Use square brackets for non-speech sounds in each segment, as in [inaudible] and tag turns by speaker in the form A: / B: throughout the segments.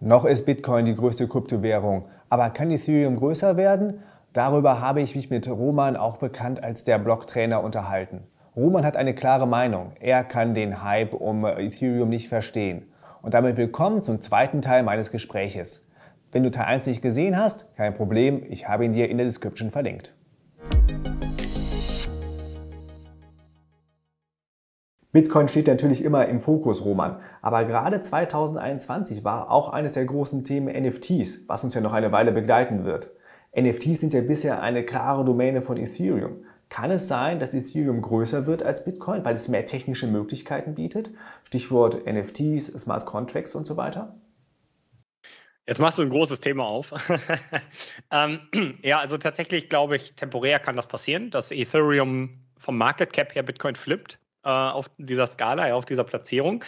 A: Noch ist Bitcoin die größte Kryptowährung, aber kann Ethereum größer werden? Darüber habe ich mich mit Roman, auch bekannt als der Blocktrainer, unterhalten. Roman hat eine klare Meinung. Er kann den Hype um Ethereum nicht verstehen. Und damit willkommen zum zweiten Teil meines Gespräches. Wenn du Teil 1 nicht gesehen hast, kein Problem, ich habe ihn dir in der Description verlinkt. Bitcoin steht natürlich immer im Fokus, Roman. Aber gerade 2021 war auch eines der großen Themen NFTs, was uns ja noch eine Weile begleiten wird. NFTs sind ja bisher eine klare Domäne von Ethereum. Kann es sein, dass Ethereum größer wird als Bitcoin, weil es mehr technische Möglichkeiten bietet? Stichwort NFTs, Smart Contracts und so weiter?
B: Jetzt machst du ein großes Thema auf. [laughs] ähm, ja, also tatsächlich glaube ich, temporär kann das passieren, dass Ethereum vom Market Cap her Bitcoin flippt äh, auf dieser Skala, ja, auf dieser Platzierung.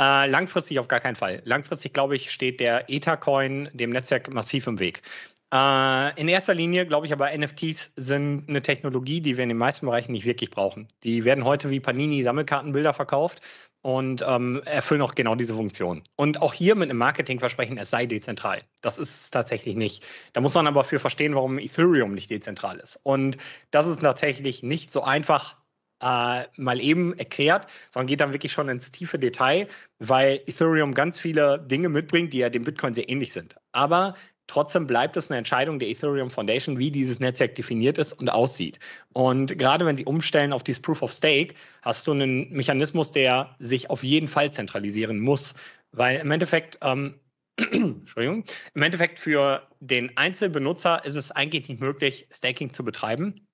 B: Äh, langfristig auf gar keinen Fall. Langfristig, glaube ich, steht der Ether-Coin dem Netzwerk massiv im Weg. Äh, in erster Linie glaube ich aber, NFTs sind eine Technologie, die wir in den meisten Bereichen nicht wirklich brauchen. Die werden heute wie Panini-Sammelkartenbilder verkauft und ähm, erfüllen auch genau diese Funktion. Und auch hier mit einem Marketingversprechen, es sei dezentral. Das ist es tatsächlich nicht. Da muss man aber für verstehen, warum Ethereum nicht dezentral ist. Und das ist tatsächlich nicht so einfach äh, mal eben erklärt, sondern geht dann wirklich schon ins tiefe Detail, weil Ethereum ganz viele Dinge mitbringt, die ja dem Bitcoin sehr ähnlich sind. Aber Trotzdem bleibt es eine Entscheidung der Ethereum Foundation, wie dieses Netzwerk definiert ist und aussieht. Und gerade wenn sie umstellen auf dieses Proof of Stake, hast du einen Mechanismus, der sich auf jeden Fall zentralisieren muss. Weil im Endeffekt, ähm, [clears throat] Entschuldigung, im Endeffekt für den Einzelbenutzer ist es eigentlich nicht möglich, Staking zu betreiben.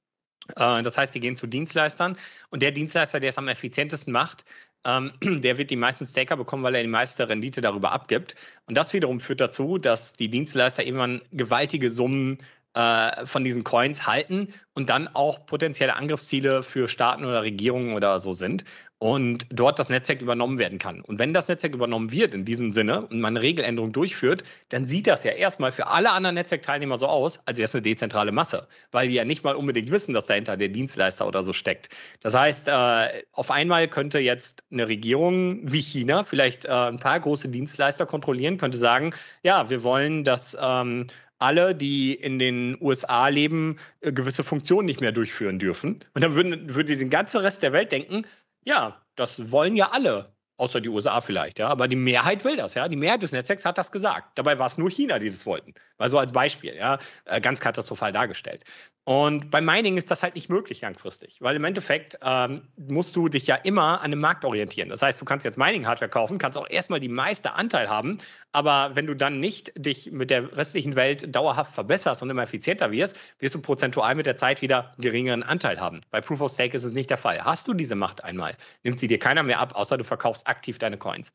B: Äh, das heißt, die gehen zu Dienstleistern und der Dienstleister, der es am effizientesten macht, ähm, [clears throat] der wird die meisten Staker bekommen, weil er die meiste Rendite darüber abgibt. Und das wiederum führt dazu, dass die Dienstleister irgendwann gewaltige Summen äh, von diesen Coins halten und dann auch potenzielle Angriffsziele für Staaten oder Regierungen oder so sind und dort das Netzwerk übernommen werden kann. Und wenn das Netzwerk übernommen wird in diesem Sinne und man eine Regeländerung durchführt, dann sieht das ja erstmal für alle anderen Netzwerkteilnehmer so aus, als wäre es eine dezentrale Masse, weil die ja nicht mal unbedingt wissen, dass dahinter der Dienstleister oder so steckt. Das heißt, äh, auf einmal könnte jetzt eine Regierung wie China vielleicht äh, ein paar große Dienstleister kontrollieren, könnte sagen, ja, wir wollen, dass ähm, alle, die in den USA leben, äh, gewisse Funktionen nicht mehr durchführen dürfen. Und dann würden, würde den ganzen Rest der Welt denken, ja, das wollen ja alle, außer die USA vielleicht, ja. Aber die Mehrheit will das, ja. Die Mehrheit des Netzwerks hat das gesagt. Dabei war es nur China, die das wollten. Mal so als Beispiel, ja. Äh, ganz katastrophal dargestellt. Und bei Mining ist das halt nicht möglich langfristig, weil im Endeffekt ähm, musst du dich ja immer an den Markt orientieren. Das heißt, du kannst jetzt Mining-Hardware kaufen, kannst auch erstmal die meiste Anteil haben, aber wenn du dann nicht dich mit der restlichen Welt dauerhaft verbesserst und immer effizienter wirst, wirst du prozentual mit der Zeit wieder geringeren Anteil haben. Bei Proof of Stake ist es nicht der Fall. Hast du diese Macht einmal, nimmt sie dir keiner mehr ab, außer du verkaufst aktiv deine Coins.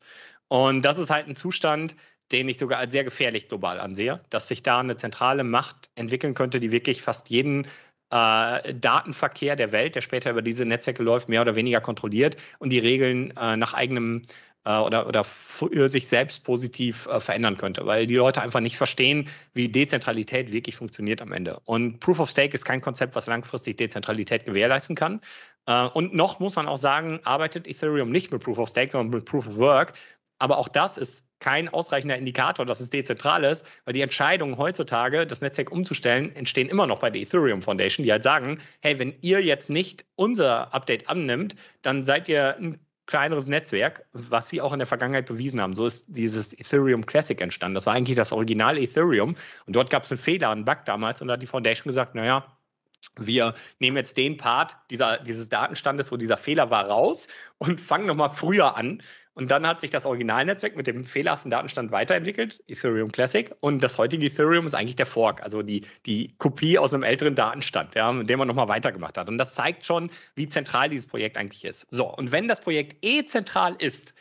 B: Und das ist halt ein Zustand, den ich sogar als sehr gefährlich global ansehe, dass sich da eine zentrale Macht entwickeln könnte, die wirklich fast jeden äh, Datenverkehr der Welt, der später über diese Netzwerke läuft, mehr oder weniger kontrolliert und die Regeln äh, nach eigenem äh, oder, oder für äh, sich selbst positiv äh, verändern könnte, weil die Leute einfach nicht verstehen, wie Dezentralität wirklich funktioniert am Ende. Und Proof of Stake ist kein Konzept, was langfristig Dezentralität gewährleisten kann. Äh, und noch muss man auch sagen, arbeitet Ethereum nicht mit Proof of Stake, sondern mit Proof of Work, aber auch das ist kein ausreichender Indikator, dass es dezentral ist, weil die Entscheidungen heutzutage, das Netzwerk umzustellen, entstehen immer noch bei der Ethereum Foundation, die halt sagen, hey, wenn ihr jetzt nicht unser Update annimmt, dann seid ihr ein kleineres Netzwerk, was sie auch in der Vergangenheit bewiesen haben. So ist dieses Ethereum Classic entstanden. Das war eigentlich das Original Ethereum und dort gab es einen Fehler, einen Bug damals und da hat die Foundation gesagt, naja, wir nehmen jetzt den Part dieser, dieses Datenstandes, wo dieser Fehler war, raus und fangen nochmal früher an und dann hat sich das Originalnetzwerk mit dem fehlerhaften Datenstand weiterentwickelt, Ethereum Classic. Und das heutige Ethereum ist eigentlich der Fork, also die, die Kopie aus einem älteren Datenstand, ja, mit dem man nochmal weitergemacht hat. Und das zeigt schon, wie zentral dieses Projekt eigentlich ist. So, und wenn das Projekt eh zentral ist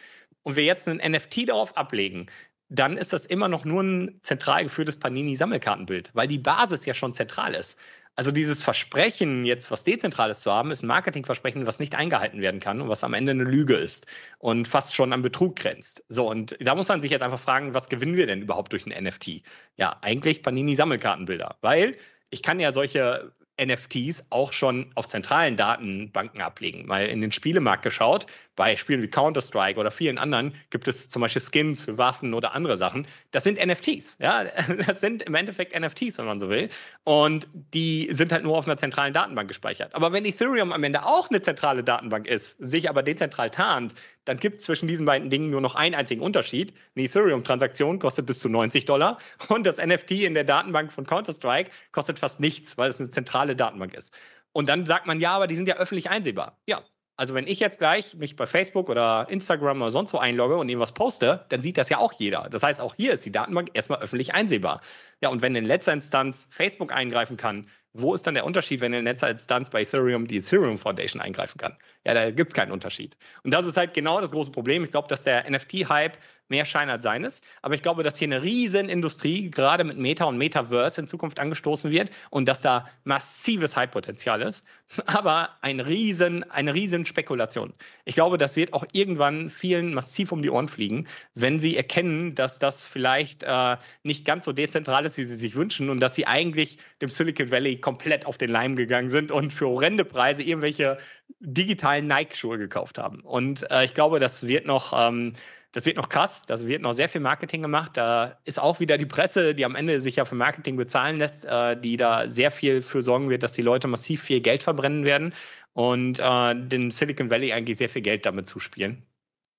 B: und wir jetzt einen NFT darauf ablegen, dann ist das immer noch nur ein zentral geführtes Panini-Sammelkartenbild, weil die Basis ja schon zentral ist. Also dieses Versprechen, jetzt was Dezentrales zu haben, ist ein Marketingversprechen, was nicht eingehalten werden kann und was am Ende eine Lüge ist und fast schon an Betrug grenzt. So, und da muss man sich jetzt einfach fragen, was gewinnen wir denn überhaupt durch ein NFT? Ja, eigentlich Panini-Sammelkartenbilder, weil ich kann ja solche NFTs auch schon auf zentralen Datenbanken ablegen. weil in den Spielemarkt geschaut, bei Spielen wie Counter-Strike oder vielen anderen gibt es zum Beispiel Skins für Waffen oder andere Sachen. Das sind NFTs. Ja? [laughs] Das sind im Endeffekt NFTs, wenn man so will. Und die sind halt nur auf einer zentralen Datenbank gespeichert. Aber wenn Ethereum am Ende auch eine zentrale Datenbank ist, sich aber dezentral tarnt, dann gibt es zwischen diesen beiden Dingen nur noch einen einzigen Unterschied. Eine Ethereum-Transaktion kostet bis zu 90 Dollar [laughs] und das NFT in der Datenbank von Counter-Strike kostet fast nichts, weil es eine zentrale Datenbank ist. Und dann sagt man, ja, aber die sind ja öffentlich einsehbar. Ja, also wenn ich jetzt gleich mich bei Facebook oder Instagram oder sonst wo einlogge und irgendwas poste, dann sieht das ja auch jeder. Das heißt, auch hier ist die Datenbank erstmal öffentlich einsehbar. Ja, und wenn in letzter Instanz Facebook eingreifen kann, wo ist dann der Unterschied, wenn in letzter Instanz bei Ethereum die Ethereum Foundation eingreifen kann? Ja, da gibt es keinen Unterschied. Und das ist halt genau das große Problem. Ich glaube, dass der NFT-Hype mehr Schein als Seines. Aber ich glaube, dass hier eine Industrie gerade mit Meta und Metaverse in Zukunft angestoßen wird und dass da massives Hype-Potenzial ist. [laughs] Aber ein riesen, eine riesen Spekulation. Ich glaube, das wird auch irgendwann vielen massiv um die Ohren fliegen, wenn sie erkennen, dass das vielleicht äh, nicht ganz so dezentral ist, wie sie sich wünschen und dass sie eigentlich dem Silicon Valley komplett auf den Leim gegangen sind und für horrende Preise irgendwelche digitalen Nike-Schuhe gekauft haben. Und äh, ich glaube, das wird noch ähm, das wird noch krass, Da wird noch sehr viel Marketing gemacht. Da ist auch wieder die Presse, die am Ende sich ja für Marketing bezahlen lässt, äh, die da sehr viel für sorgen wird, dass die Leute massiv viel Geld verbrennen werden und äh, dem Silicon Valley eigentlich sehr viel Geld damit zuspielen.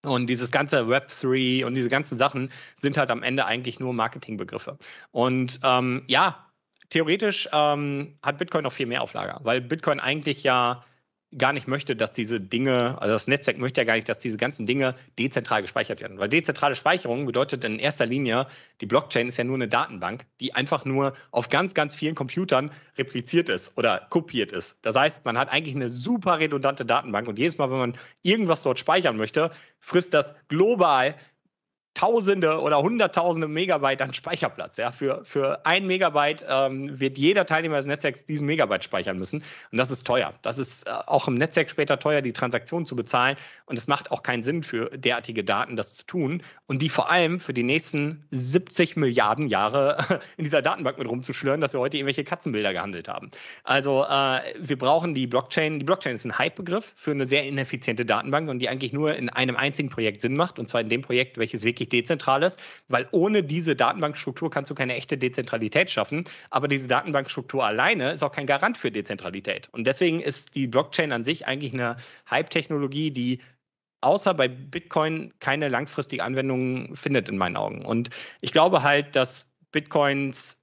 B: Und dieses ganze Web 3 und diese ganzen Sachen sind halt am Ende eigentlich nur Marketingbegriffe. Und ähm, ja, theoretisch ähm, hat Bitcoin noch viel mehr Auflager, weil Bitcoin eigentlich ja gar nicht möchte, dass diese Dinge, also das Netzwerk möchte ja gar nicht, dass diese ganzen Dinge dezentral gespeichert werden. Weil dezentrale Speicherung bedeutet in erster Linie, die Blockchain ist ja nur eine Datenbank, die einfach nur auf ganz, ganz vielen Computern repliziert ist oder kopiert ist. Das heißt, man hat eigentlich eine super redundante Datenbank und jedes Mal, wenn man irgendwas dort speichern möchte, frisst das global Tausende oder Hunderttausende Megabyte an Speicherplatz. Ja? Für, für ein Megabyte ähm, wird jeder Teilnehmer des Netzwerks diesen Megabyte speichern müssen. Und das ist teuer. Das ist äh, auch im Netzwerk später teuer, die Transaktion zu bezahlen. Und es macht auch keinen Sinn für derartige Daten, das zu tun. Und die vor allem für die nächsten 70 Milliarden Jahre [laughs] in dieser Datenbank mit rumzuschlören, dass wir heute irgendwelche Katzenbilder gehandelt haben. Also äh, wir brauchen die Blockchain. Die Blockchain ist ein Hype-Begriff für eine sehr ineffiziente Datenbank und die eigentlich nur in einem einzigen Projekt Sinn macht. Und zwar in dem Projekt, welches wirklich wirklich dezentral ist, weil ohne diese Datenbankstruktur kannst du keine echte Dezentralität schaffen. Aber diese Datenbankstruktur alleine ist auch kein Garant für Dezentralität. Und deswegen ist die Blockchain an sich eigentlich eine Hype-Technologie, die außer bei Bitcoin keine langfristige Anwendung findet in meinen Augen. Und ich glaube halt, dass Bitcoins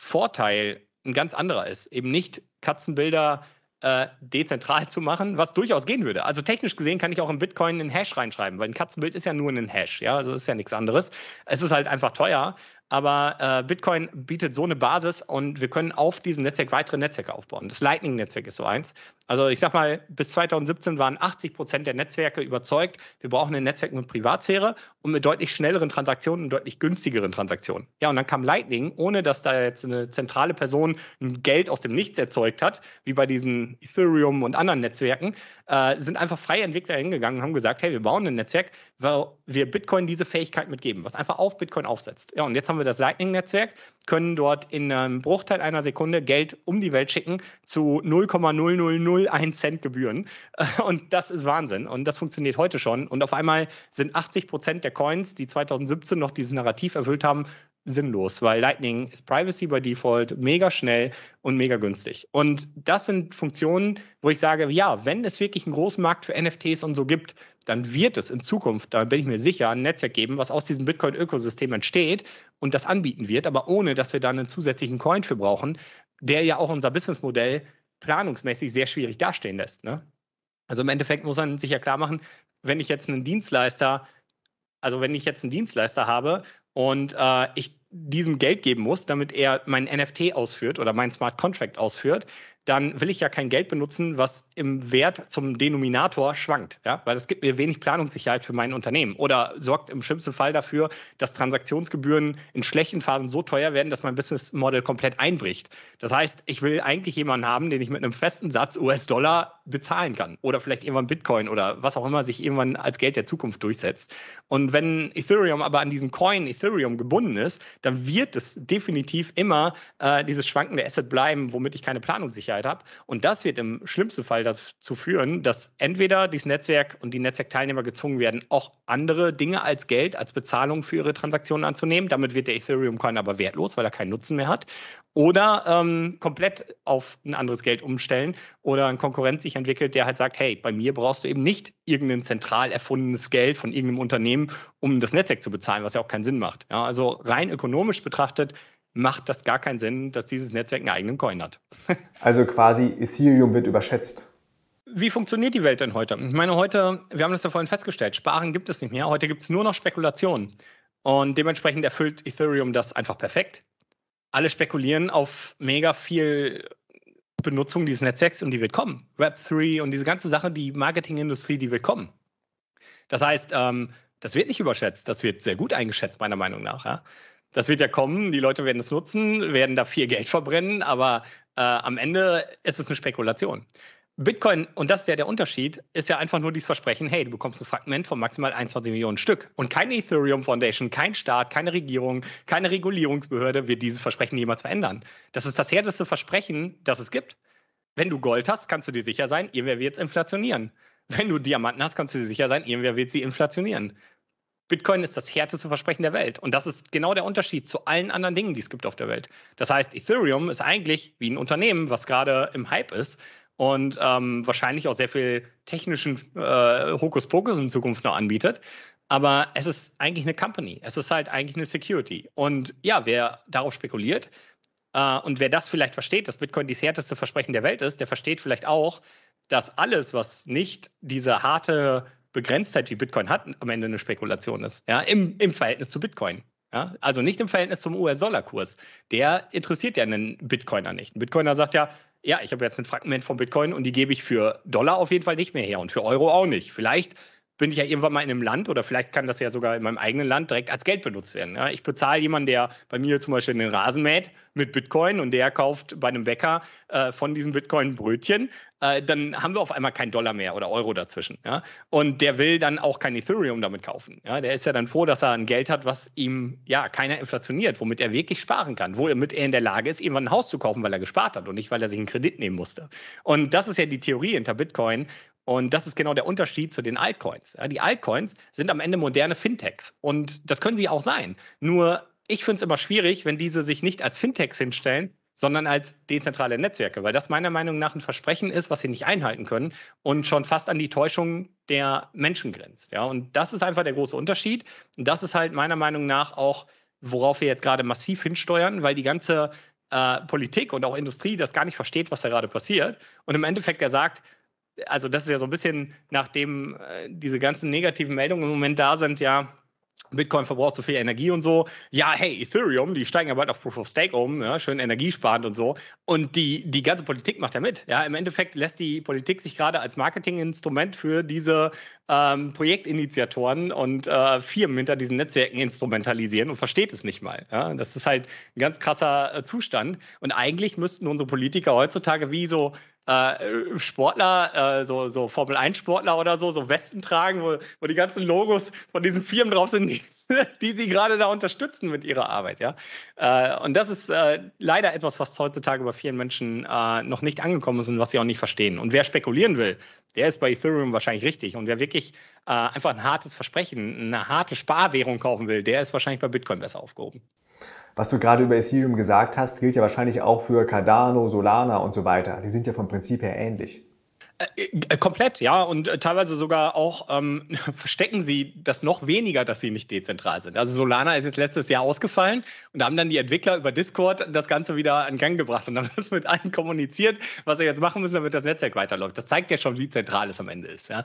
B: Vorteil ein ganz anderer ist. Eben nicht Katzenbilder äh, dezentral zu machen, was durchaus gehen würde. Also technisch gesehen kann ich auch in Bitcoin einen Hash reinschreiben, weil ein Katzenbild ist ja nur ein Hash, ja, also ist ja nichts anderes. Es ist halt einfach teuer, aber äh, Bitcoin bietet so eine Basis und wir können auf diesem Netzwerk weitere Netzwerke aufbauen. Das Lightning-Netzwerk ist so eins. Also ich sag mal, bis 2017 waren 80 Prozent der Netzwerke überzeugt, wir brauchen ein Netzwerk mit Privatsphäre und mit deutlich schnelleren Transaktionen und deutlich günstigeren Transaktionen. Ja, und dann kam Lightning, ohne dass da jetzt eine zentrale Person ein Geld aus dem Nichts erzeugt hat, wie bei diesen Ethereum und anderen Netzwerken, äh, sind einfach freie Entwickler hingegangen und haben gesagt, hey, wir bauen ein Netzwerk, weil wir Bitcoin diese Fähigkeit mitgeben, was einfach auf Bitcoin aufsetzt. Ja, und jetzt haben wir wir das Lightning-Netzwerk, können dort in einem Bruchteil einer Sekunde Geld um die Welt schicken zu 0,0001 Cent Gebühren. [laughs] Und das ist Wahnsinn. Und das funktioniert heute schon. Und auf einmal sind 80 Prozent der Coins, die 2017 noch dieses Narrativ erfüllt haben, sinnlos, weil Lightning ist Privacy by Default, mega schnell und mega günstig. Und das sind Funktionen, wo ich sage, ja, wenn es wirklich einen großen Markt für NFTs und so gibt, dann wird es in Zukunft, da bin ich mir sicher, ein Netzwerk geben, was aus diesem Bitcoin-Ökosystem entsteht und das anbieten wird, aber ohne, dass wir dann einen zusätzlichen Coin für brauchen, der ja auch unser Businessmodell planungsmäßig sehr schwierig dastehen lässt. Ne? Also im Endeffekt muss man sich ja klar machen, wenn ich jetzt einen Dienstleister also wenn ich jetzt einen Dienstleister habe und äh, ich diesem Geld geben muss, damit er meinen NFT ausführt oder meinen Smart Contract ausführt, dann will ich ja kein Geld benutzen, was im Wert zum Denominator schwankt, ja? weil das gibt mir wenig Planungssicherheit für mein Unternehmen oder sorgt im schlimmsten Fall dafür, dass Transaktionsgebühren in schlechten Phasen so teuer werden, dass mein Business Model komplett einbricht. Das heißt, ich will eigentlich jemanden haben, den ich mit einem festen Satz US-Dollar bezahlen kann oder vielleicht irgendwann Bitcoin oder was auch immer sich irgendwann als Geld der Zukunft durchsetzt. Und wenn Ethereum aber an diesen Coin Ethereum gebunden ist, dann wird es definitiv immer äh, dieses schwankende Asset bleiben, womit ich keine Planungssicherheit Unsicherheit habe. Und das wird im schlimmsten Fall dazu führen, dass entweder dieses Netzwerk und die Netzwerkteilnehmer gezwungen werden, auch andere Dinge als Geld, als Bezahlung für ihre Transaktionen anzunehmen. Damit wird der Ethereum-Coin aber wertlos, weil er keinen Nutzen mehr hat. Oder ähm, komplett auf ein anderes Geld umstellen oder ein Konkurrent sich entwickelt, der halt sagt, hey, bei mir brauchst du eben nicht irgendein zentral erfundenes Geld von irgendeinem Unternehmen, um das Netzwerk zu bezahlen, was ja auch keinen Sinn macht. Ja, also rein ökonomisch betrachtet macht das gar keinen Sinn, dass dieses Netzwerk einen eigenen Coin hat.
A: [laughs] also quasi Ethereum wird überschätzt.
B: Wie funktioniert die Welt denn heute? Ich meine, heute, wir haben das ja vorhin festgestellt, Sparen gibt es nicht mehr. Heute gibt es nur noch Spekulationen. Und dementsprechend erfüllt Ethereum das einfach perfekt. Alle spekulieren auf mega viel Benutzung dieses Netzwerks und die wird kommen. Web3 und diese ganze Sache, die Marketingindustrie, die wird kommen. Das heißt, ähm, das wird nicht überschätzt, das wird sehr gut eingeschätzt, meiner Meinung nach. Ja? das wird ja kommen, die Leute werden es nutzen, werden da viel Geld verbrennen, aber äh, am Ende ist es eine Spekulation. Bitcoin, und das ist ja der Unterschied, ist ja einfach nur dieses Versprechen, hey, du bekommst ein Fragment von maximal 21 Millionen Stück. Und keine Ethereum Foundation, kein Staat, keine Regierung, keine Regulierungsbehörde wird dieses Versprechen jemals verändern. Das ist das härteste Versprechen, das es gibt. Wenn du Gold hast, kannst du dir sicher sein, irgendwer wird es inflationieren. Wenn du Diamanten hast, kannst du dir sicher sein, irgendwer wird sie inflationieren. Bitcoin ist das härteste Versprechen der Welt. Und das ist genau der Unterschied zu allen anderen Dingen, die es gibt auf der Welt. Das heißt, Ethereum ist eigentlich wie ein Unternehmen, was gerade im Hype ist und ähm, wahrscheinlich auch sehr viel technischen äh, Hokuspokus in Zukunft noch anbietet. Aber es ist eigentlich eine Company. Es ist halt eigentlich eine Security. Und ja, wer darauf spekuliert äh, und wer das vielleicht versteht, dass Bitcoin das härteste Versprechen der Welt ist, der versteht vielleicht auch, dass alles, was nicht diese harte Begrenztheit, halt, die Bitcoin hat, am Ende eine Spekulation ist. Ja, im, im Verhältnis zu Bitcoin. Ja, also nicht im Verhältnis zum US-Dollar-Kurs. Der interessiert ja einen Bitcoiner nicht. Ein Bitcoiner sagt ja, ja, ich habe jetzt ein Fragment von Bitcoin und die gebe ich für Dollar auf jeden Fall nicht mehr her und für Euro auch nicht. Vielleicht bin ich ja irgendwann mal in einem Land oder vielleicht kann das ja sogar in meinem eigenen Land direkt als Geld benutzt werden. Ja, ich bezahle jemanden, der bei mir zum Beispiel den Rasen mäht mit Bitcoin und der kauft bei einem Bäcker äh, von diesem Bitcoin ein Brötchen, äh, dann haben wir auf einmal keinen Dollar mehr oder Euro dazwischen. Ja? Und der will dann auch kein Ethereum damit kaufen. Ja? Der ist ja dann froh, dass er ein Geld hat, was ihm ja keiner inflationiert, womit er wirklich sparen kann, womit er in der Lage ist, irgendwann ein Haus zu kaufen, weil er gespart hat und nicht, weil er sich einen Kredit nehmen musste. Und das ist ja die Theorie hinter Bitcoin und das ist genau der Unterschied zu den Altcoins. Ja, die Altcoins sind am Ende moderne Fintechs und das können sie auch sein. Nur ich finde es immer schwierig, wenn diese sich nicht als Fintechs hinstellen, sondern als dezentrale Netzwerke, weil das meiner Meinung nach ein Versprechen ist, was sie nicht einhalten können und schon fast an die Täuschung der Menschen grenzt. Ja, und das ist einfach der große Unterschied. Und das ist halt meiner Meinung nach auch, worauf wir jetzt gerade massiv hinsteuern, weil die ganze äh, Politik und auch Industrie das gar nicht versteht, was da gerade passiert und im Endeffekt ja sagt, also das ist ja so ein bisschen, nachdem äh, diese ganzen negativen Meldungen im Moment da sind, ja, Bitcoin verbraucht so viel Energie und so. Ja, hey, Ethereum, die steigen ja bald auf Proof of Stake um, ja, schön energiesparend und so. Und die, die ganze Politik macht ja mit. Ja, im Endeffekt lässt die Politik sich gerade als Marketinginstrument für diese ähm, Projektinitiatoren und äh, Firmen hinter diesen Netzwerken instrumentalisieren und versteht es nicht mal. Ja, das ist halt ein ganz krasser äh, Zustand. Und eigentlich müssten unsere Politiker heutzutage wie so äh, Sportler, äh, so, so Formel-1-Sportler oder so, so Westen tragen, wo, wo die ganzen Logos von diesen Firmen drauf sind, die, [laughs] die sie gerade da unterstützen mit ihrer Arbeit, ja. Äh, und das ist äh, leider etwas, was heutzutage bei vielen Menschen äh, noch nicht angekommen ist und was sie auch nicht verstehen. Und wer spekulieren will, der ist bei Ethereum wahrscheinlich richtig. Und wer wirklich äh, einfach ein hartes Versprechen, eine harte Sparwährung kaufen will, der ist wahrscheinlich bei Bitcoin besser aufgehoben.
A: Was du gerade über Ethereum gesagt hast, gilt ja wahrscheinlich auch für Cardano, Solana und so weiter. Die sind ja vom Prinzip her ähnlich.
B: Äh, äh, komplett, ja. Und äh, teilweise sogar auch ähm, [laughs] verstecken sie das noch weniger, dass sie nicht dezentral sind. Also Solana ist jetzt letztes Jahr ausgefallen und da haben dann die Entwickler über Discord das Ganze wieder in Gang gebracht und haben das [laughs] mit allen kommuniziert, was sie jetzt machen müssen, damit das Netzwerk weiterläuft. Das zeigt ja schon, wie zentral es am Ende ist. Ja.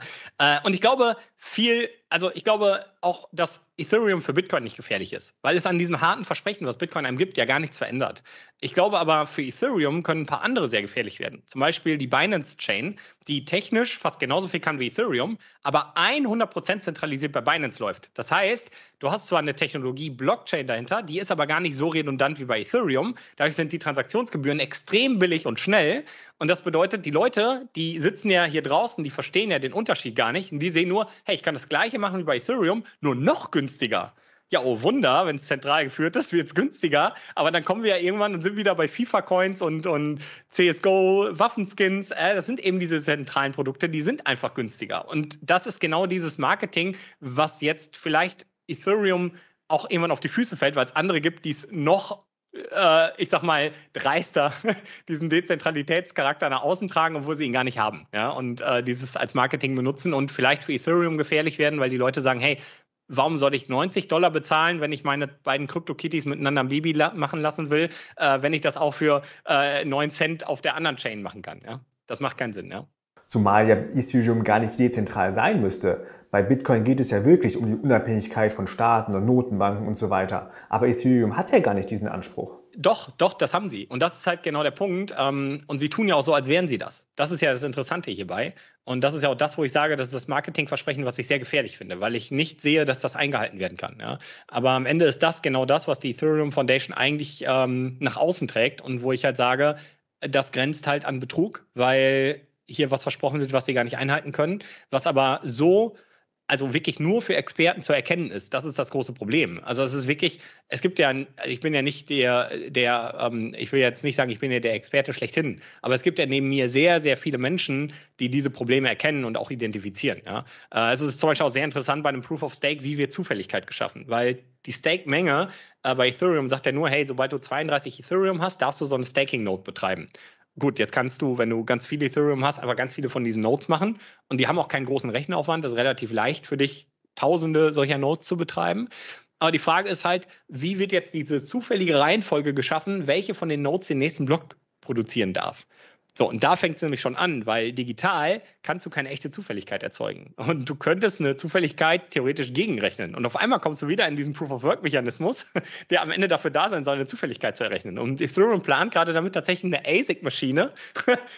B: Und ich glaube, viel, also ich glaube auch, dass Ethereum für Bitcoin nicht gefährlich ist, weil es an diesem harten Versprechen, was Bitcoin einem gibt, ja gar nichts verändert. Ich glaube aber, für Ethereum können ein paar andere sehr gefährlich werden. Zum Beispiel die Binance Chain, die technisch fast genauso viel kann wie Ethereum, aber 100% zentralisiert bei Binance läuft. Das heißt, du hast zwar eine Technologie Blockchain dahinter, die ist aber gar nicht so redundant wie bei Ethereum. Dadurch sind die Transaktionsgebühren extrem billig und schnell. Und das bedeutet, die Leute, die sitzen ja hier draußen, die verstehen ja den Unterschied gar nicht und die sehen nur, hey, ich kann das gleiche machen wie bei Ethereum, nur noch günstiger günstiger. Ja, oh Wunder, wenn es zentral geführt ist, wird es günstiger. Aber dann kommen wir ja irgendwann und sind wieder bei FIFA-Coins und, und CSGO, Waffenskins. Äh, das sind eben diese zentralen Produkte, die sind einfach günstiger. Und das ist genau dieses Marketing, was jetzt vielleicht Ethereum auch irgendwann auf die Füße fällt, weil es andere gibt, die es noch äh, ich sag mal, dreister [laughs] diesen Dezentralitätscharakter nach außen tragen, obwohl sie ihn gar nicht haben. Ja? Und äh, dieses als Marketing benutzen und vielleicht für Ethereum gefährlich werden, weil die Leute sagen, hey, warum soll ich 90 Dollar bezahlen, wenn ich meine beiden Crypto-Kitties miteinander ein Baby la machen lassen will, äh, wenn ich das auch für äh, 9 Cent auf der anderen Chain machen kann? Ja? Das macht keinen Sinn. Ja?
A: Zumal ja Ethereum gar nicht dezentral sein müsste. Bei Bitcoin geht es ja wirklich um die Unabhängigkeit von Staaten und Notenbanken und so weiter. Aber Ethereum hat ja gar nicht diesen Anspruch.
B: Doch, doch, das haben sie. Und das ist halt genau der Punkt. Ähm, und sie tun ja auch so, als wären sie das. Das ist ja das Interessante hierbei. Und das ist ja auch das, wo ich sage, das ist das Marketingversprechen, was ich sehr gefährlich finde, weil ich nicht sehe, dass das eingehalten werden kann. Aber am Ende ist das genau das, was die Ethereum Foundation eigentlich ähm, nach außen trägt und wo ich halt sage, das grenzt halt an Betrug, weil hier was versprochen wird, was sie gar nicht einhalten können, was aber so also wirklich nur für Experten zu erkennen ist. Das ist das große Problem. Also es ist wirklich, es gibt ja, ich bin ja nicht der, der, ähm, ich will jetzt nicht sagen, ich bin ja der Experte schlechthin, aber es gibt ja neben mir sehr, sehr viele Menschen, die diese Probleme erkennen und auch identifizieren. Ja? Äh, es ist zum Beispiel auch sehr interessant bei einem Proof of Stake, wie wir Zufälligkeit geschaffen, weil die Stake-Menge äh, bei Ethereum sagt ja nur, hey, sobald du 32 Ethereum hast, darfst du so eine staking note betreiben gut, jetzt kannst du, wenn du ganz viel Ethereum hast, aber ganz viele von diesen Nodes machen und die haben auch keinen großen Rechenaufwand. Das ist relativ leicht für dich, tausende solcher Nodes zu betreiben. Aber die Frage ist halt, wie wird jetzt diese zufällige Reihenfolge geschaffen, welche von den Nodes den nächsten Block produzieren darf? So, und da fängt es nämlich schon an, weil digital kannst du keine echte Zufälligkeit erzeugen. Und du könntest eine Zufälligkeit theoretisch gegenrechnen. Und auf einmal kommst du wieder in diesen Proof-of-Work-Mechanismus, [laughs] der am Ende dafür da sein soll, eine Zufälligkeit zu errechnen. Und Ethereum plant gerade damit tatsächlich eine ASIC-Maschine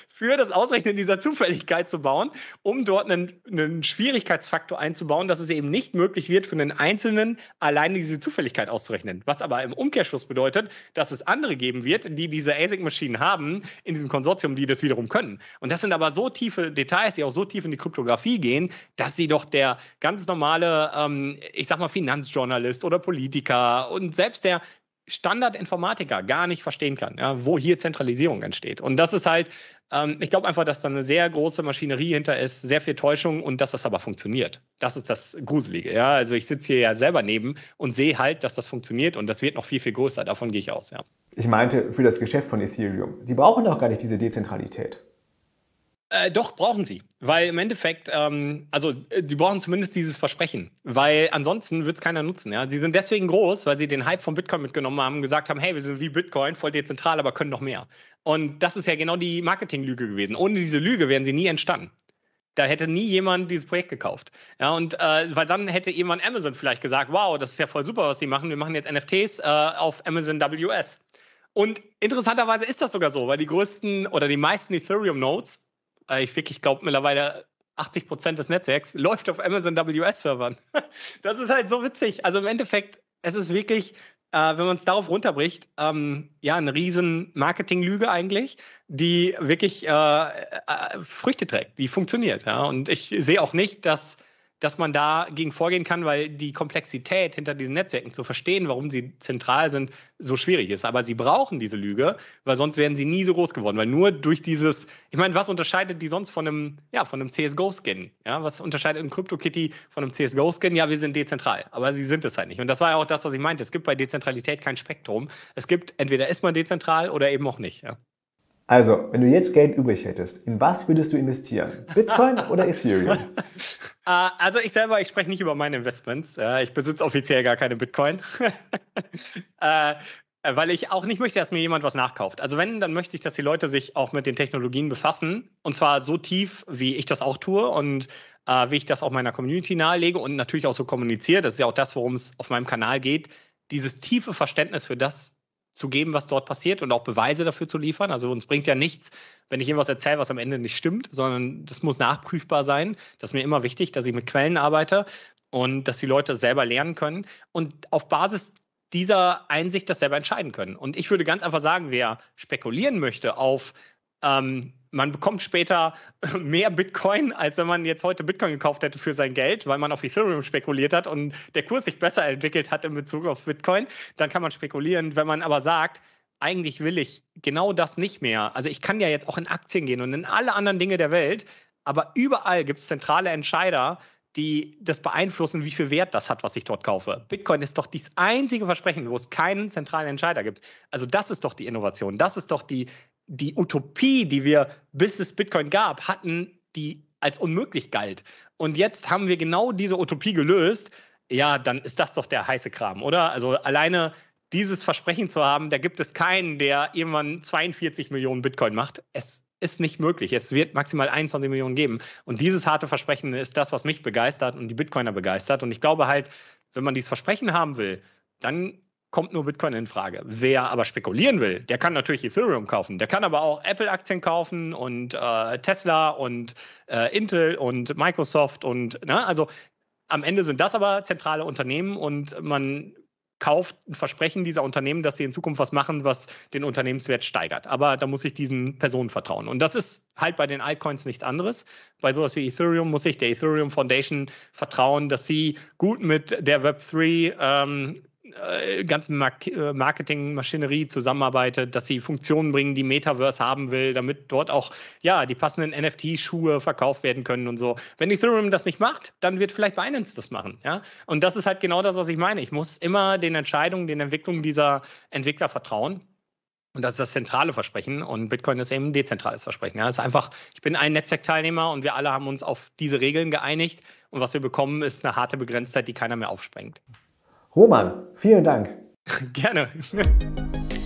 B: [laughs] für das Ausrechnen dieser Zufälligkeit zu bauen, um dort einen, einen Schwierigkeitsfaktor einzubauen, dass es eben nicht möglich wird, für einen Einzelnen alleine diese Zufälligkeit auszurechnen. Was aber im Umkehrschluss bedeutet, dass es andere geben wird, die diese ASIC-Maschinen haben in diesem Konsortium, die das wiederum können. Und das sind aber so tiefe Details, die auch so tief in die Kryptographie gehen, dass sie doch der ganz normale, ähm, ich sag mal, Finanzjournalist oder Politiker und selbst der Standardinformatiker gar nicht verstehen kann, ja, wo hier Zentralisierung entsteht. Und das ist halt, ähm, ich glaube einfach, dass da eine sehr große Maschinerie hinter ist, sehr viel Täuschung und dass das aber funktioniert. Das ist das Gruselige. Ja? Also ich sitze hier ja selber neben und sehe halt, dass das funktioniert und das wird noch viel, viel größer. Davon gehe ich aus. Ja.
A: Ich meinte für das Geschäft von Ethereum. Sie brauchen doch gar nicht diese Dezentralität.
B: Äh, doch, brauchen sie. Weil im Endeffekt, ähm, also äh, sie brauchen zumindest dieses Versprechen, weil ansonsten wird es keiner nutzen. Ja? Sie sind deswegen groß, weil sie den Hype von Bitcoin mitgenommen haben und gesagt haben, hey, wir sind wie Bitcoin, voll dezentral, aber können noch mehr. Und das ist ja genau die Marketinglüge gewesen. Ohne diese Lüge wären sie nie entstanden. Da hätte nie jemand dieses Projekt gekauft. Ja, und äh, weil dann hätte jemand Amazon vielleicht gesagt, wow, das ist ja voll super, was die machen. Wir machen jetzt NFTs äh, auf Amazon WS. Und interessanterweise ist das sogar so, weil die größten oder die meisten Ethereum-Nodes äh, ich wirklich glaube mittlerweile 80 Prozent des Netzwerks läuft auf Amazon WS-Servern. [laughs] Das ist halt so witzig. Also im Endeffekt, es ist wirklich, äh, wenn man es darauf runterbricht, ähm, ja, eine riesen Marketinglüge eigentlich, die wirklich äh, äh, Früchte trägt, die funktioniert. Ja? Und ich sehe auch nicht, dass dass man dagegen vorgehen kann, weil die Komplexität hinter diesen Netzwerken zu verstehen, warum sie zentral sind, so schwierig ist. Aber sie brauchen diese Lüge, weil sonst wären sie nie so groß geworden. Weil nur durch dieses, ich meine, was unterscheidet die sonst von einem, ja, von einem CSGO-Skin? Ja, was unterscheidet ein Crypto-Kitty von einem CSGO-Skin? Ja, wir sind dezentral, aber sie sind es halt nicht. Und das war ja auch das, was ich meinte. Es gibt bei Dezentralität kein Spektrum. Es gibt, entweder ist man dezentral oder eben auch nicht. Ja.
A: Also, wenn du jetzt Geld übrig hättest, in was würdest du investieren? Bitcoin [laughs] oder Ethereum?
B: Äh, also ich selber, ich spreche nicht über meine Investments. Äh, ich besitze offiziell gar keine Bitcoin. [laughs] Äh, weil ich auch nicht möchte, dass mir jemand was nachkauft. Also wenn, dann möchte ich, dass die Leute sich auch mit den Technologien befassen und zwar so tief, wie ich das auch tue und äh, wie ich das auch meiner Community nahelege und natürlich auch so kommuniziere. Das ist ja auch das, worum es auf meinem Kanal geht. Dieses tiefe Verständnis für das zu geben, was dort passiert und auch Beweise dafür zu liefern. Also uns bringt ja nichts, wenn ich irgendwas erzähle, was am Ende nicht stimmt, sondern das muss nachprüfbar sein. Das ist mir immer wichtig, dass ich mit Quellen arbeite und dass die Leute selber lernen können und auf Basis dieser Einsicht das selber entscheiden können. Und ich würde ganz einfach sagen, wer spekulieren möchte auf ähm, man bekommt später [laughs] mehr Bitcoin, als wenn man jetzt heute Bitcoin gekauft hätte für sein Geld, weil man auf Ethereum spekuliert hat und der Kurs sich besser entwickelt hat in Bezug auf Bitcoin, dann kann man spekulieren. Wenn man aber sagt, eigentlich will ich genau das nicht mehr. Also ich kann ja jetzt auch in Aktien gehen und in alle anderen Dinge der Welt, aber überall gibt es zentrale Entscheider, die das beeinflussen, wie viel Wert das hat, was ich dort kaufe. Bitcoin ist doch das einzige Versprechen, wo es keinen zentralen Entscheider gibt. Also das ist doch die Innovation, das ist doch die die Utopie, die wir, bis es Bitcoin gab, hatten, die als unmöglich galt. Und jetzt haben wir genau diese Utopie gelöst. Ja, dann ist das doch der heiße Kram, oder? Also alleine dieses Versprechen zu haben, da gibt es keinen, der irgendwann 42 Millionen Bitcoin macht. Es ist nicht möglich. Es wird maximal 21 Millionen geben. Und dieses harte Versprechen ist das, was mich begeistert und die Bitcoiner begeistert. Und ich glaube halt, wenn man dieses Versprechen haben will, dann kommt nur Bitcoin in Frage. Wer aber spekulieren will, der kann natürlich Ethereum kaufen. Der kann aber auch Apple-Aktien kaufen und äh, Tesla und äh, Intel und Microsoft und, ne? also am Ende sind das aber zentrale Unternehmen und man kauft ein Versprechen dieser Unternehmen, dass sie in Zukunft was machen, was den Unternehmenswert steigert. Aber da muss ich diesen Personen vertrauen. Und das ist halt bei den Altcoins nichts anderes. Bei sowas wie Ethereum muss ich der Ethereum Foundation vertrauen, dass sie gut mit der Web3 ähm, äh, ganzen äh, Marketingmaschinerie zusammenarbeitet, dass sie Funktionen bringen, die Metaverse haben will, damit dort auch ja die passenden NFT-Schuhe verkauft werden können und so. Wenn Ethereum das nicht macht, dann wird vielleicht Binance das machen. Ja? Und das ist halt genau das, was ich meine. Ich muss immer den Entscheidungen, den Entwicklungen dieser Entwickler vertrauen. Und das ist das zentrale Versprechen. Und Bitcoin ist eben ein dezentrales Versprechen. Ja, es ist einfach, ich bin ein Netzwerkteilnehmer und wir alle haben uns auf diese Regeln geeinigt. Und was wir bekommen, ist eine harte Begrenztheit, die keiner mehr aufsprengt.
A: Roman, vielen Dank.
B: [laughs] Gerne. [laughs]